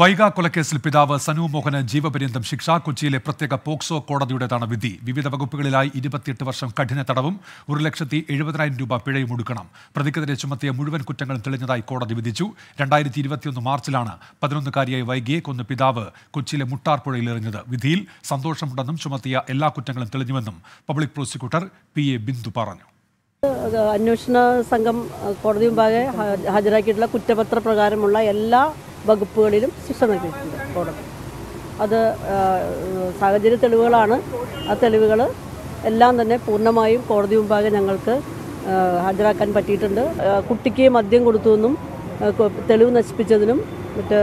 വൈകാ കൊലക്കേസിൽ പിതാവ് സനു മോഹന് ജീവപര്യന്തം ശിക്ഷ കൊച്ചിയിലെ പ്രത്യേക പോക്സോ കോടതിയുടേതാണ് വിധി വിവിധ വകുപ്പുകളിലായി ഇരുപത്തിയെട്ട് വർഷം കഠിന തടവും ഒരു ലക്ഷത്തി എഴുപതിനായിരം രൂപ പിഴയും ഒടുക്കണം പ്രതിക്കെതിരെ ചുമത്തിയ മുഴുവൻ കുറ്റങ്ങളും തെളിഞ്ഞതായി കോടതി വിധിച്ചു രണ്ടായിരത്തി ഇരുപത്തിയൊന്ന് മാർച്ചിലാണ് പതിനൊന്നുകാരിയായി വൈകിയെ കൊന്ന പിതാവ് കൊച്ചിയിലെ മുട്ടാർപ്പുഴയിൽ എറിഞ്ഞത് വിധിയിൽ സന്തോഷമുണ്ടെന്നും ചുമത്തിയ എല്ലാ കുറ്റങ്ങളും തെളിഞ്ഞുവെന്നും public prosecutor P A Bindu പറഞ്ഞു അന്വേഷണ സംഘം കോടതി മുമ്പാകെ ഹാജരാക്കിയിട്ടുള്ള കുറ്റപത്ര പ്രകാരമുള്ള എല്ലാ വകുപ്പുകളിലും ശിക്ഷ നൽകിയിട്ടുണ്ട് കോടതി അത് സാഹചര്യ തെളിവുകളാണ് ആ തെളിവുകൾ എല്ലാം തന്നെ പൂർണ്ണമായും കോടതി മുമ്പാകെ ഞങ്ങൾക്ക് ഹാജരാക്കാൻ പറ്റിയിട്ടുണ്ട് കുട്ടിക്ക് മദ്യം കൊടുത്തുവെന്നും തെളിവ് നശിപ്പിച്ചതിനും മറ്റേ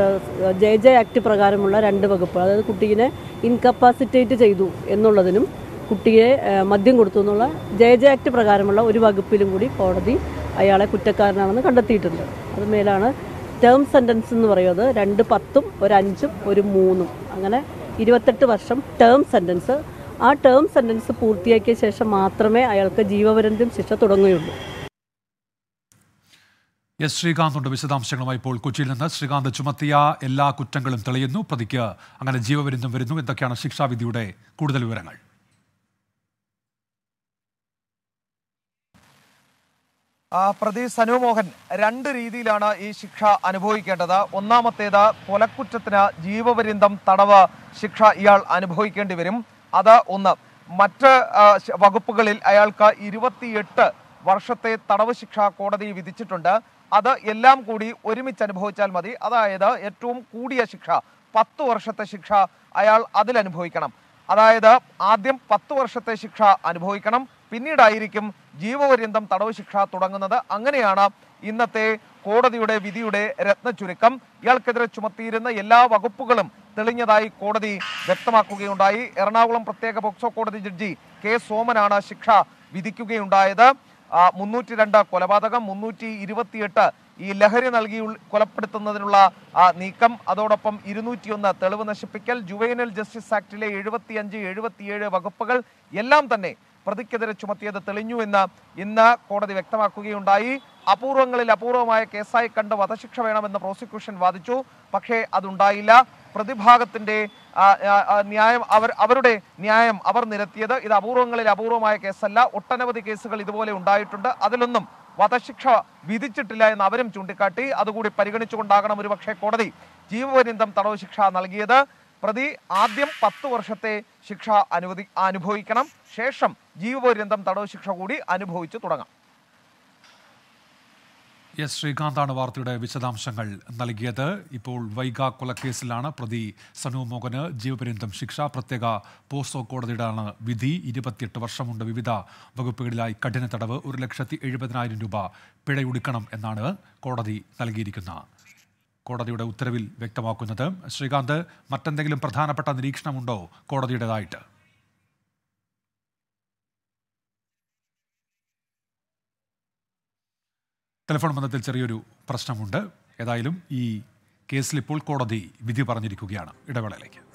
ജെ ജെ ആക്ട് പ്രകാരമുള്ള രണ്ട് വകുപ്പ് അതായത് കുട്ടീനെ ഇൻകപ്പാസിറ്റേറ്റ് ചെയ്തു എന്നുള്ളതിനും കുട്ടിയെ മദ്യം കൊടുത്തു എന്നുള്ള ജെ ജെ ആക്ട് പ്രകാരമുള്ള ഒരു വകുപ്പിലും കൂടി കോടതി അയാളെ കുറ്റക്കാരനാണെന്ന് കണ്ടെത്തിയിട്ടുണ്ട് അതുമേലാണ് ടേം സെൻറ്റൻസ് എന്ന് പറയുന്നത് രണ്ട് പത്തും ഒരു അഞ്ചും ഒരു മൂന്നും അങ്ങനെ ഇരുപത്തെട്ട് വർഷം ടേം സെൻറ്റൻസ് ആ ടേം സെൻറ്റൻസ് പൂർത്തിയാക്കിയ ശേഷം മാത്രമേ അയാൾക്ക് ജീവപര്യന്തം ശിക്ഷ തുടങ്ങുകയുള്ളൂ എസ് ശ്രീകാന്തുണ്ട് വിശദാംശങ്ങളുമായി ഇപ്പോൾ കൊച്ചിയിൽ നിന്ന് ശ്രീകാന്ത് ചുമത്തിയ എല്ലാ കുറ്റങ്ങളും തെളിയുന്നു പ്രതിക്ക് അങ്ങനെ ജീവപര്യന്തം വരുന്നു എന്തൊക്കെയാണ് ശിക്ഷാവിധിയുടെ കൂടുതൽ വിവരങ്ങൾ പ്രതി സനുമോഹൻ രണ്ട് രീതിയിലാണ് ഈ ശിക്ഷ അനുഭവിക്കേണ്ടത് ഒന്നാമത്തേത് കൊലക്കുറ്റത്തിന് ജീവപര്യന്തം തടവ് ശിക്ഷ ഇയാൾ അനുഭവിക്കേണ്ടി വരും അത് ഒന്ന് മറ്റ് വകുപ്പുകളിൽ അയാൾക്ക് ഇരുപത്തിയെട്ട് വർഷത്തെ തടവ് ശിക്ഷ കോടതി വിധിച്ചിട്ടുണ്ട് അത് എല്ലാം കൂടി ഒരുമിച്ച് അനുഭവിച്ചാൽ മതി അതായത് ഏറ്റവും കൂടിയ ശിക്ഷ പത്ത് വർഷത്തെ ശിക്ഷ അയാൾ അതിലനുഭവിക്കണം അതായത് ആദ്യം പത്ത് വർഷത്തെ ശിക്ഷ അനുഭവിക്കണം പിന്നീടായിരിക്കും ജീവപര്യന്തം തടവ് ശിക്ഷ തുടങ്ങുന്നത് അങ്ങനെയാണ് ഇന്നത്തെ കോടതിയുടെ വിധിയുടെ രത്നചുരുക്കം ഇയാൾക്കെതിരെ ചുമത്തിയിരുന്ന എല്ലാ വകുപ്പുകളും തെളിഞ്ഞതായി കോടതി വ്യക്തമാക്കുകയുണ്ടായി എറണാകുളം പ്രത്യേക പോക്സോ കോടതി ജഡ്ജി കെ സോമനാണ് ശിക്ഷ വിധിക്കുകയുണ്ടായത് മുന്നൂറ്റി രണ്ട് കൊലപാതകം മുന്നൂറ്റി ഇരുപത്തിയെട്ട് ഈ ലഹരി നൽകി കൊലപ്പെടുത്തുന്നതിനുള്ള നീക്കം അതോടൊപ്പം ഇരുന്നൂറ്റിയൊന്ന് തെളിവ് നശിപ്പിക്കൽ ജുവൈനൽ ജസ്റ്റിസ് ആക്ടിലെ എഴുപത്തിയഞ്ച് എഴുപത്തിയേഴ് വകുപ്പുകൾ എല്ലാം തന്നെ പ്രതിക്കെതിരെ ചുമത്തിയത് തെളിഞ്ഞുവെന്ന് ഇന്ന് കോടതി വ്യക്തമാക്കുകയുണ്ടായി അപൂർവങ്ങളിൽ അപൂർവമായ കേസായി കണ്ട് വധശിക്ഷ വേണമെന്ന് പ്രോസിക്യൂഷൻ വാദിച്ചു പക്ഷേ അതുണ്ടായില്ല പ്രതിഭാഗത്തിന്റെ ന്യായം അവർ അവരുടെ ന്യായം അവർ നിരത്തിയത് ഇത് അപൂർവങ്ങളിൽ അപൂർവമായ കേസല്ല ഒട്ടനവധി കേസുകൾ ഇതുപോലെ ഉണ്ടായിട്ടുണ്ട് അതിലൊന്നും വധശിക്ഷ വിധിച്ചിട്ടില്ല എന്ന് അവരും ചൂണ്ടിക്കാട്ടി അതുകൂടി പരിഗണിച്ചുകൊണ്ടാകണം ഒരുപക്ഷെ കോടതി ജീവപര്യന്തം തടവ് ശിക്ഷ നൽകിയത് പ്രതി ആദ്യം പത്ത് വർഷത്തെ ശിക്ഷ അനുവദി അനുഭവിക്കണം ശേഷം ജീവപര്യന്തം തടവ് ശിക്ഷ കൂടി അനുഭവിച്ചു തുടങ്ങാം എസ് ശ്രീകാന്താണ് വാർത്തയുടെ വിശദാംശങ്ങൾ നൽകിയത് ഇപ്പോൾ വൈഗ കൊലക്കേസിലാണ് പ്രതി സനു മോഹന് ജീവപര്യന്തം ശിക്ഷ പ്രത്യേക പോസ്റ്റോ കോടതിയുടെയാണ് വിധി ഇരുപത്തിയെട്ട് വർഷമുണ്ട് വിവിധ വകുപ്പുകളിലായി കഠിന തടവ് ഒരു ലക്ഷത്തി എഴുപതിനായിരം രൂപ പിഴയൊടുക്കണം എന്നാണ് കോടതി നൽകിയിരിക്കുന്നത് കോടതിയുടെ ഉത്തരവിൽ വ്യക്തമാക്കുന്നത് ശ്രീകാന്ത് മറ്റെന്തെങ്കിലും പ്രധാനപ്പെട്ട നിരീക്ഷണമുണ്ടോ കോടതിയുടേതായിട്ട് ടെലിഫോൺ ബന്ധത്തിൽ ചെറിയൊരു പ്രശ്നമുണ്ട് ഏതായാലും ഈ കേസിൽ ഇപ്പോൾ കോടതി വിധി പറഞ്ഞിരിക്കുകയാണ് ഇടവേളയിലേക്ക്